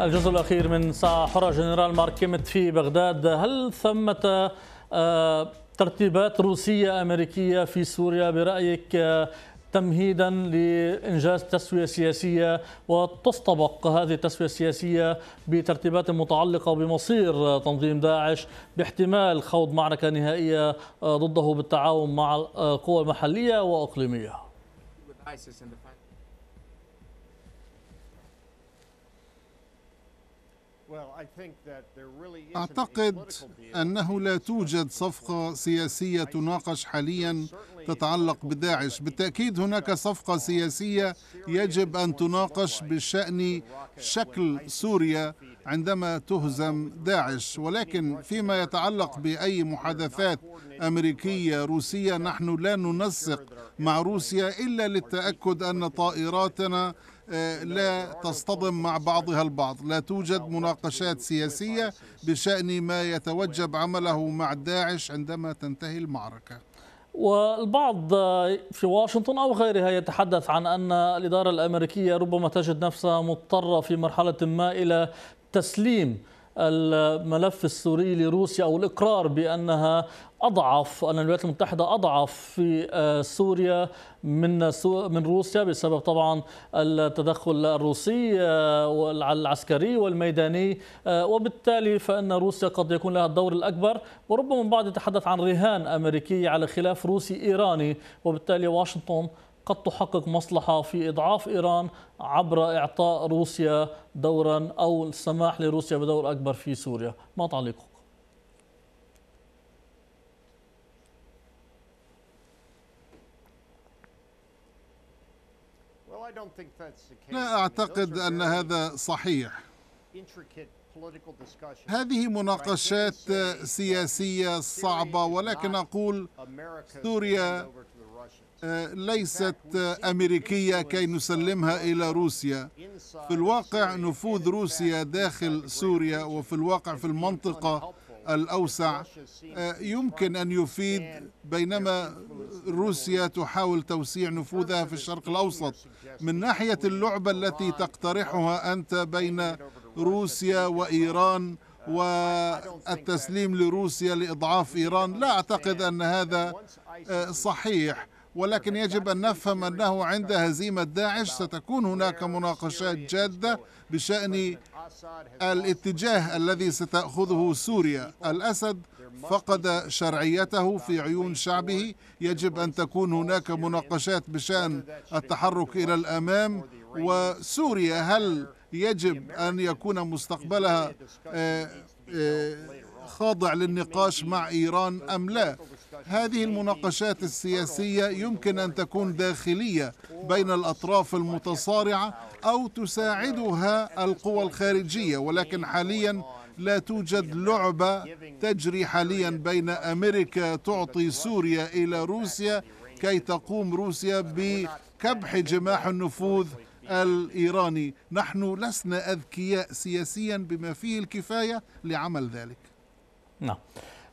الجزء الأخير من ساعة حرة جنرال ماركيمت في بغداد هل ثمة آه، ترتيبات روسية أمريكية في سوريا برأيك آه، تمهيدا لإنجاز تسوية سياسية وتستبق هذه التسوية السياسية بترتيبات متعلقة بمصير تنظيم داعش باحتمال خوض معركة نهائية آه، ضده بالتعاون مع قوى محلية وأقليمية أعتقد أنه لا توجد صفقة سياسية تناقش حاليا تتعلق بداعش بالتأكيد هناك صفقة سياسية يجب أن تناقش بشأن شكل سوريا عندما uh, تهزم داعش ولكن فيما يتعلق بأي محادثات أمريكية روسية نحن لا ننسق مع روسيا إلا للتأكد أن طائراتنا آه، لا تصطدم مع بعضها البعض لا توجد مناقشات سياسية بشأن ما يتوجب عمله مع داعش عندما تنتهي المعركة والبعض في واشنطن أو غيرها يتحدث عن أن الإدارة الأمريكية ربما تجد نفسها مضطرة في مرحلة ما إلى تسليم الملف السوري لروسيا او الاقرار بانها اضعف ان الولايات المتحده اضعف في آه، سوريا من من روسيا بسبب طبعا التدخل الروسي آه، العسكري والميداني آه، وبالتالي فان روسيا قد يكون لها الدور الاكبر وربما البعض يتحدث عن رهان امريكي على خلاف روسي ايراني وبالتالي واشنطن قد تحقق مصلحة في إضعاف إيران عبر إعطاء روسيا دورا أو السماح لروسيا بدور أكبر في سوريا ما تعليقك؟ لا أعتقد أن هذا صحيح هذه مناقشات سياسية صعبة ولكن أقول سوريا آه، ليست أمريكية كي نسلمها إلى روسيا في الواقع نفوذ روسيا داخل سوريا وفي الواقع في المنطقة الأوسع آه، يمكن أن يفيد بينما روسيا تحاول توسيع نفوذها في الشرق الأوسط من ناحية اللعبة التي تقترحها أنت بين روسيا وإيران والتسليم لروسيا لإضعاف إيران لا أعتقد أن هذا آه، صحيح ولكن يجب أن نفهم أنه عند هزيمة داعش ستكون هناك مناقشات جادة بشأن الاتجاه الذي ستأخذه سوريا الأسد فقد شرعيته في عيون شعبه يجب أن تكون هناك مناقشات بشأن التحرك إلى الأمام وسوريا هل يجب أن يكون مستقبلها آه، آه، خاضع للنقاش مع إيران أم لا هذه المناقشات السياسية يمكن أن تكون داخلية بين الأطراف المتصارعة أو تساعدها القوى الخارجية ولكن حاليا لا توجد لعبة تجري حاليا بين أمريكا تعطي سوريا إلى روسيا كي تقوم روسيا بكبح جماح النفوذ الإيراني نحن لسنا أذكياء سياسيا بما فيه الكفاية لعمل ذلك نعم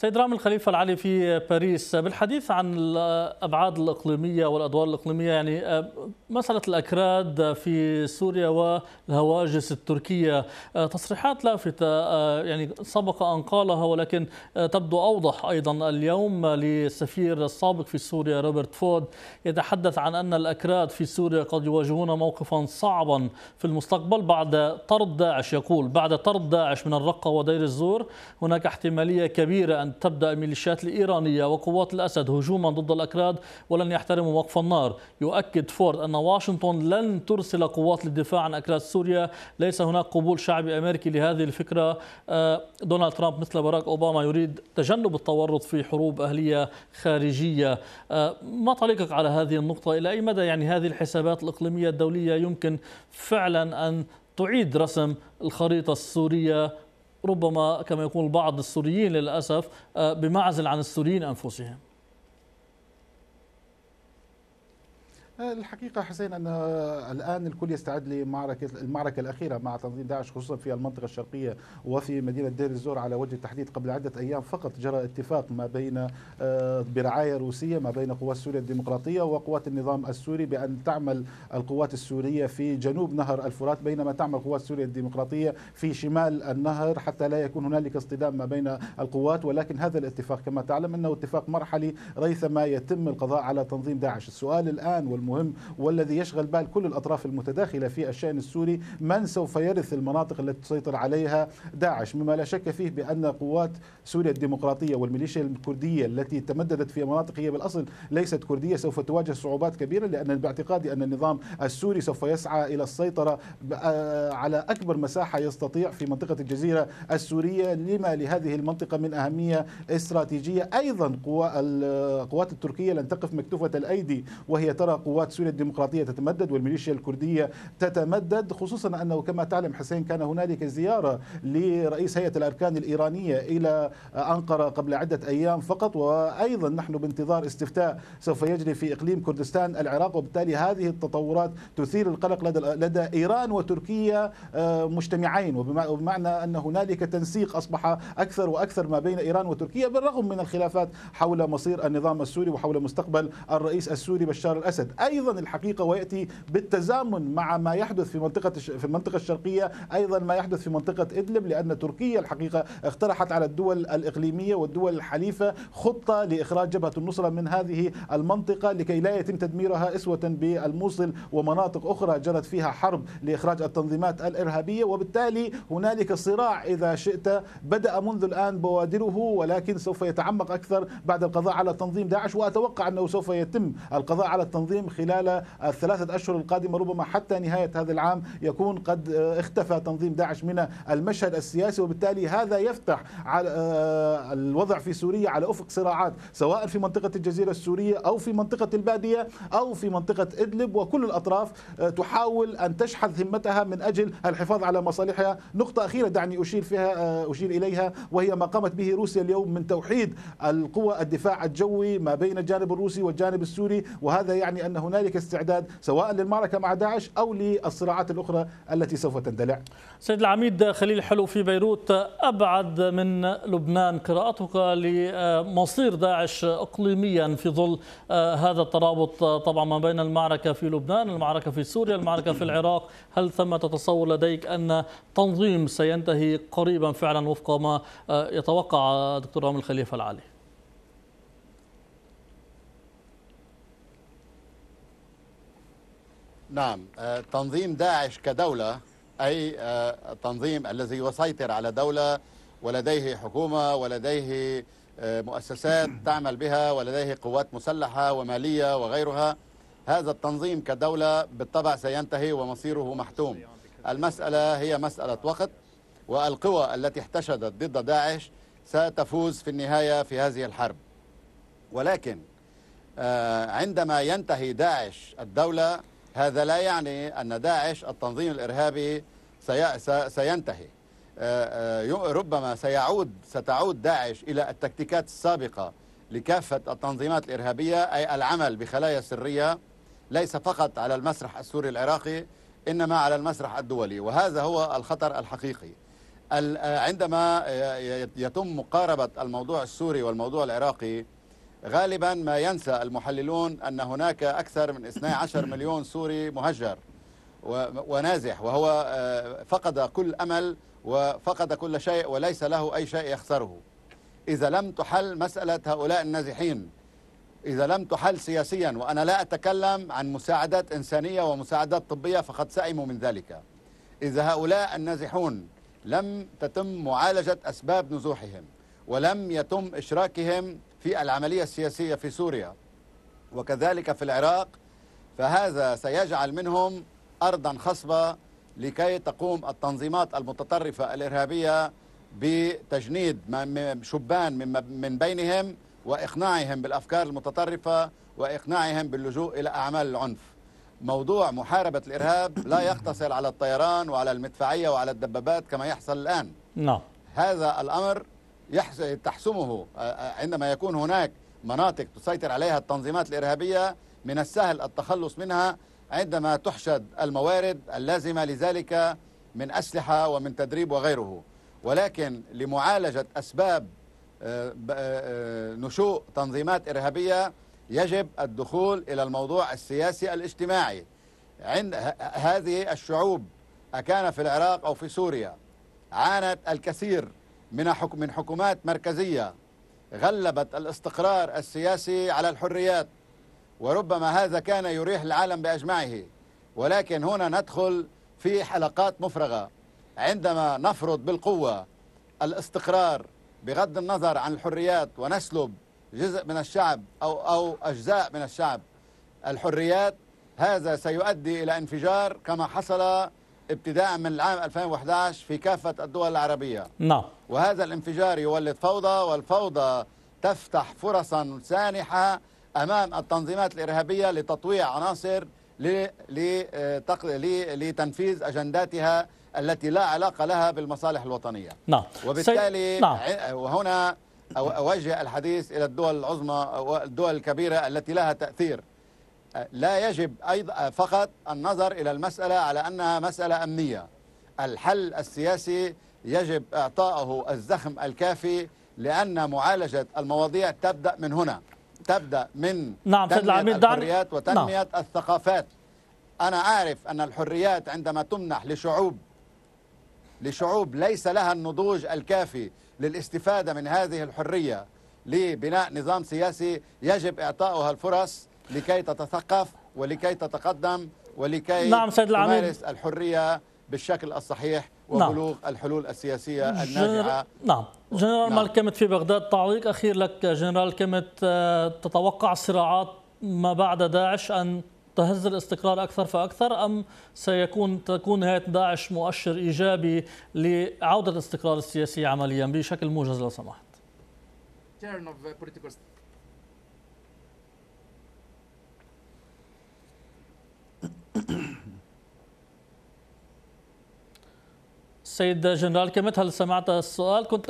سيد رامي الخليفة العلي في باريس بالحديث عن الأبعاد الإقليمية والأدوار الإقليمية يعني مسألة الأكراد في سوريا والهواجس التركية تصريحات لافتة يعني سبق أن قالها ولكن تبدو أوضح أيضا اليوم للسفير السابق في سوريا روبرت فود يتحدث عن أن الأكراد في سوريا قد يواجهون موقفا صعبا في المستقبل بعد طرد داعش يقول بعد طرد داعش من الرقة ودير الزور هناك احتمالية كبيرة أن أن تبدأ الميليشيات الإيرانية وقوات الأسد هجوما ضد الأكراد ولن يحترموا وقف النار يؤكد فورد أن واشنطن لن ترسل قوات للدفاع عن أكراد سوريا ليس هناك قبول شعبي أمريكي لهذه الفكرة آه، دونالد ترامب مثل باراك أوباما يريد تجنب التورط في حروب أهلية خارجية آه، ما تعليقك على هذه النقطة إلى أي مدى يعني هذه الحسابات الإقليمية الدولية يمكن فعلا أن تعيد رسم الخريطة السورية ربما كما يقول بعض السوريين للأسف آه، بمعزل عن السوريين أنفسهم الحقيقة حسين أن الآن الكل يستعد لمعركة المعركة الأخيرة مع تنظيم داعش خصوصا في المنطقة الشرقية وفي مدينة دير الزور على وجه التحديد قبل عدة أيام فقط جرى اتفاق ما بين آه، برعاية روسية ما بين قوات سوريا الديمقراطية وقوات النظام السوري بأن تعمل القوات السورية في جنوب نهر الفرات بينما تعمل قوات سوريا الديمقراطية في شمال النهر حتى لا يكون هنالك اصطدام ما بين القوات ولكن هذا الاتفاق كما تعلم أنه اتفاق مرحلي ريثما يتم القضاء على تنظيم داعش السؤال الآن والم المهم والذي يشغل بال كل الأطراف المتداخلة في الشأن السوري من سوف يرث المناطق التي تسيطر عليها داعش مما لا شك فيه بأن قوات سوريا الديمقراطية والميليشيا الكردية التي تمددت في مناطق هي بالأصل ليست كردية سوف تواجه صعوبات كبيرة لأن باعتقادي أن النظام السوري سوف يسعى إلى السيطرة آه، على أكبر مساحة يستطيع في منطقة الجزيرة السورية لما لهذه المنطقة من أهمية استراتيجية أيضا قوات التركية لن تقف مكتوفة الأيدي وهي ترى قوات قوات سوريا الديمقراطية تتمدد والميليشيا الكردية تتمدد خصوصا أنه كما تعلم حسين كان هنالك زيارة لرئيس هيئة الأركان الإيرانية إلى أنقرة قبل عدة أيام فقط وأيضا نحن بانتظار استفتاء سوف يجري في إقليم كردستان العراق وبالتالي هذه التطورات تثير القلق لدى, لدى إيران وتركيا آه، مجتمعين وبمعنى أن هنالك تنسيق أصبح أكثر وأكثر ما بين إيران وتركيا بالرغم من الخلافات حول مصير النظام السوري وحول مستقبل الرئيس السوري بشار الأسد ايضا الحقيقه وياتي بالتزامن مع ما يحدث في منطقه في المنطقه الشرقيه ايضا ما يحدث في منطقه ادلب لان تركيا الحقيقه اقترحت على الدول الاقليميه والدول الحليفه خطه لاخراج جبهه النصره من هذه المنطقه لكي لا يتم تدميرها اسوه بالموصل ومناطق اخرى جرت فيها حرب لاخراج التنظيمات الارهابيه وبالتالي هنالك صراع اذا شئت بدا منذ الان بوادره ولكن سوف يتعمق اكثر بعد القضاء على تنظيم داعش واتوقع انه سوف يتم القضاء على التنظيم خلال الثلاثة أشهر القادمة ربما حتى نهاية هذا العام يكون قد آه، اختفى تنظيم داعش من المشهد السياسي وبالتالي هذا يفتح على آه، الوضع في سوريا على أفق صراعات سواء في منطقة الجزيرة السورية أو في منطقة البادية أو في منطقة إدلب وكل الأطراف آه، تحاول أن تشحذ همتها من أجل الحفاظ على مصالحها نقطة أخيرة دعني أشير فيها أشير إليها وهي ما قامت به روسيا اليوم من توحيد القوى الدفاع الجوي ما بين الجانب الروسي والجانب السوري وهذا يعني أن هنالك استعداد سواء للمعركة مع داعش أو للصراعات الأخرى التي سوف تندلع سيد العميد خليل حلو في بيروت أبعد من لبنان قراءتك لمصير داعش إقليميا في ظل آه، هذا الترابط آه، طبعا ما بين المعركة في لبنان المعركة في سوريا المعركة في العراق هل ثم تتصور لديك أن تنظيم سينتهي قريبا فعلا وفق ما آه، يتوقع دكتور رامي الخليفة العالي نعم آه، تنظيم داعش كدولة أي التنظيم آه، الذي يسيطر على دولة ولديه حكومة ولديه آه، مؤسسات تعمل بها ولديه قوات مسلحة ومالية وغيرها هذا التنظيم كدولة بالطبع سينتهي ومصيره محتوم المسألة هي مسألة وقت والقوى التي احتشدت ضد داعش ستفوز في النهاية في هذه الحرب ولكن عندما ينتهي داعش الدولة هذا لا يعني أن داعش التنظيم الإرهابي سينتهي آه، آه، ربما سيعود ستعود داعش إلى التكتيكات السابقة لكافة التنظيمات الإرهابية أي العمل بخلايا سرية ليس فقط على المسرح السوري العراقي إنما على المسرح الدولي وهذا هو الخطر الحقيقي آه، عندما يتم مقاربة الموضوع السوري والموضوع العراقي غالبا ما ينسى المحللون أن هناك أكثر من 12 مليون سوري مهجر ونازح وهو آه، فقد كل أمل وفقد كل شيء وليس له أي شيء يخسره إذا لم تحل مسألة هؤلاء النازحين إذا لم تحل سياسيا وأنا لا أتكلم عن مساعدات إنسانية ومساعدات طبية فقد سئموا من ذلك إذا هؤلاء النازحون لم تتم معالجة أسباب نزوحهم ولم يتم إشراكهم في العملية السياسية في سوريا وكذلك في العراق فهذا سيجعل منهم أرضا خصبة لكي تقوم التنظيمات المتطرفة الإرهابية بتجنيد شبان من بينهم وإقناعهم بالأفكار المتطرفة وإقناعهم باللجوء إلى أعمال العنف موضوع محاربة الإرهاب لا يقتصر على الطيران وعلى المدفعية وعلى الدبابات كما يحصل الآن نعم هذا الأمر تحسمه آه، آه، عندما يكون هناك مناطق تسيطر عليها التنظيمات الإرهابية من السهل التخلص منها عندما تحشد الموارد اللازمة لذلك من أسلحة ومن تدريب وغيره ولكن لمعالجة أسباب آه، نشوء تنظيمات إرهابية يجب الدخول إلى الموضوع السياسي الاجتماعي عند هذه الشعوب أكان في العراق أو في سوريا عانت الكثير من من حكومات مركزية غلبت الاستقرار السياسي على الحريات وربما هذا كان يريح العالم بأجمعه ولكن هنا ندخل في حلقات مفرغة عندما نفرض بالقوة الاستقرار بغض النظر عن الحريات ونسلب جزء من الشعب أو, أو أجزاء من الشعب الحريات هذا سيؤدي إلى انفجار كما حصل ابتداء من العام 2011 في كافة الدول العربية نعم وهذا الانفجار يولد فوضى والفوضى تفتح فرصا سانحة أمام التنظيمات الإرهابية لتطويع عناصر لتنفيذ أجنداتها التي لا علاقة لها بالمصالح الوطنية نعم وبالتالي نعم. وهنا أوجه الحديث إلى الدول العظمى والدول الكبيرة التي لها تأثير لا يجب أيضا فقط النظر إلى المسألة على أنها مسألة أمنية الحل السياسي يجب إعطائه الزخم الكافي لأن معالجة المواضيع تبدأ من هنا تبدأ من نعم تنمية الحريات نعم. وتنمية نعم. الثقافات أنا أعرف أن الحريات عندما تمنح لشعوب لشعوب ليس لها النضوج الكافي للاستفادة من هذه الحرية لبناء نظام سياسي يجب إعطاؤها الفرص لكي تتثقف ولكي تتقدم ولكي نعم سيد العميد تمارس الحرية بالشكل الصحيح نعم. وبلوغ نعم. الحلول السياسية الناجعة نعم جنرال نعم. مالكمت في بغداد تعليق أخير لك جنرال كمت آه، تتوقع صراعات ما بعد داعش أن تهز الاستقرار اكثر فاكثر ام سيكون تكون نهايه داعش مؤشر ايجابي لعوده الاستقرار السياسي عمليا بشكل موجز لو سمحت. سيد جنرال كمت هل سمعت السؤال كنت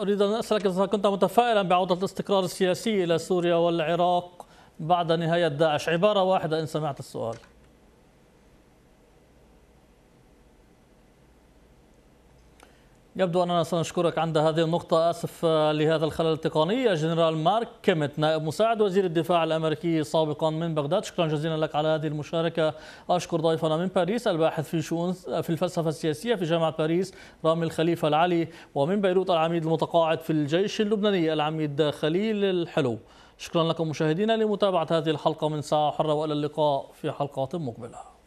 أريد أن أسألك إذا كنت متفائلا بعودة الاستقرار السياسي إلى سوريا والعراق بعد نهاية داعش عبارة واحدة إن سمعت السؤال يبدو أننا سنشكرك عند هذه النقطة أسف آه، لهذا الخلل التقني الجنرال مارك كيمت نائب مساعد وزير الدفاع الأمريكي سابقا من بغداد شكرا جزيلا لك على هذه المشاركة أشكر ضيفنا من باريس الباحث في شؤون في الفلسفة السياسية في جامعة باريس رامي الخليفة العلي ومن بيروت العميد المتقاعد في الجيش اللبناني العميد خليل الحلو شكرا لكم مشاهدينا لمتابعة هذه الحلقة من ساعة حرة وإلى اللقاء في حلقات مقبلة